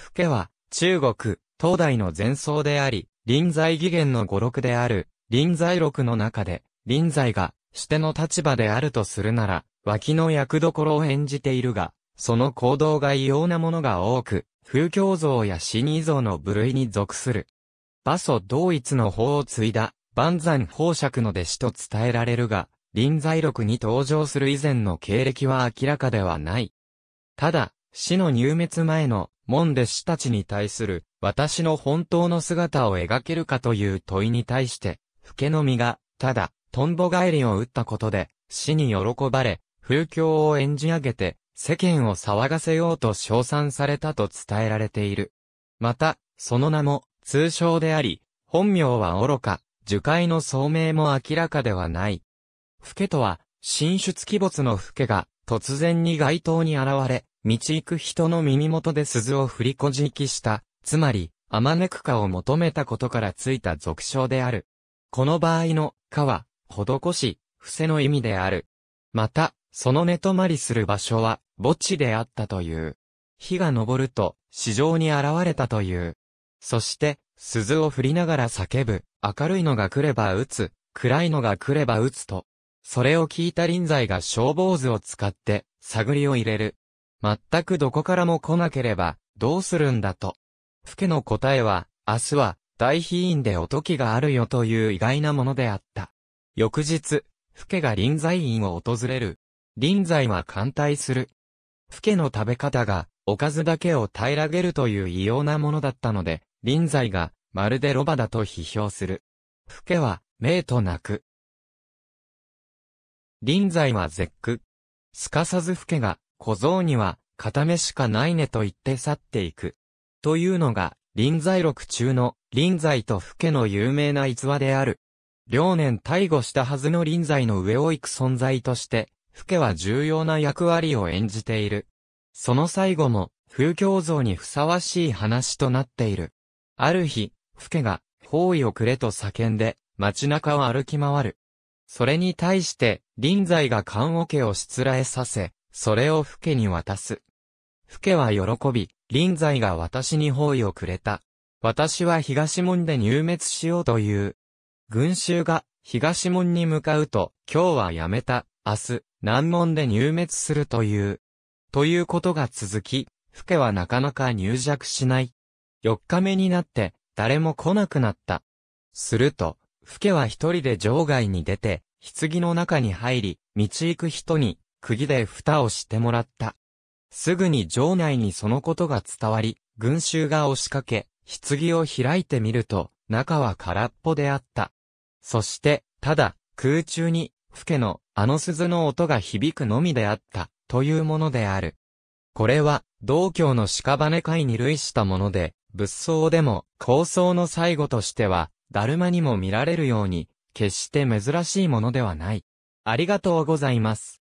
プケは、中国、東大の前奏であり、臨在義源の語録である、臨在録の中で、臨在が、しての立場であるとするなら、脇の役どころを演じているが、その行動が異様なものが多く、風教像や死に像の部類に属する。馬祖同一の法を継いだ、万山宝釈の弟子と伝えられるが、臨在録に登場する以前の経歴は明らかではない。ただ、死の入滅前の門弟子たちに対する、私の本当の姿を描けるかという問いに対して、老けの実が、ただ、トンボ返りを打ったことで、死に喜ばれ、風況を演じ上げて、世間を騒がせようと称賛されたと伝えられている。また、その名も、通称であり、本名は愚か、樹海の聡明も明らかではない。フケとは、神出鬼没のフケが、突然に街頭に現れ、道行く人の耳元で鈴を振りこじきした、つまり、あまねくかを求めたことからついた俗称である。この場合の、かは、施し、伏せの意味である。また、その寝泊まりする場所は、墓地であったという。火が昇ると、市場に現れたという。そして、鈴を振りながら叫ぶ、明るいのが来れば撃つ、暗いのが来れば撃つと。それを聞いた臨済が消防図を使って、探りを入れる。全くどこからも来なければ、どうするんだと。ふけの答えは、明日は、大秘院でおときがあるよという意外なものであった。翌日、ふけが臨在院を訪れる。臨在は歓待する。ふけの食べ方が、おかずだけを平らげるという異様なものだったので、臨在が、まるでロバだと批評する。ふけは、名と泣く。臨在は絶句。すかさずふけが、小僧には片目しかないねと言って去っていく。というのが、臨在録中の臨在とフ家の有名な逸話である。両年退護したはずの臨在の上を行く存在として、フ家は重要な役割を演じている。その最後も、風教像にふさわしい話となっている。ある日、フ家が、方位をくれと叫んで、街中を歩き回る。それに対して、臨在が棺桶をしつらえさせ、それを父家に渡す。父家は喜び、臨在が私に包囲をくれた。私は東門で入滅しようという。群衆が東門に向かうと、今日はやめた、明日、南門で入滅するという。ということが続き、父家はなかなか入弱しない。4日目になって、誰も来なくなった。すると、父家は一人で場外に出て、棺の中に入り、道行く人に、釘で蓋をしてもらった。すぐに城内にそのことが伝わり、群衆が押しかけ、棺を開いてみると、中は空っぽであった。そして、ただ、空中に、フケの、あの鈴の音が響くのみであった、というものである。これは、道教の屍会に類したもので、仏像でも、構想の最後としては、だるまにも見られるように、決して珍しいものではない。ありがとうございます。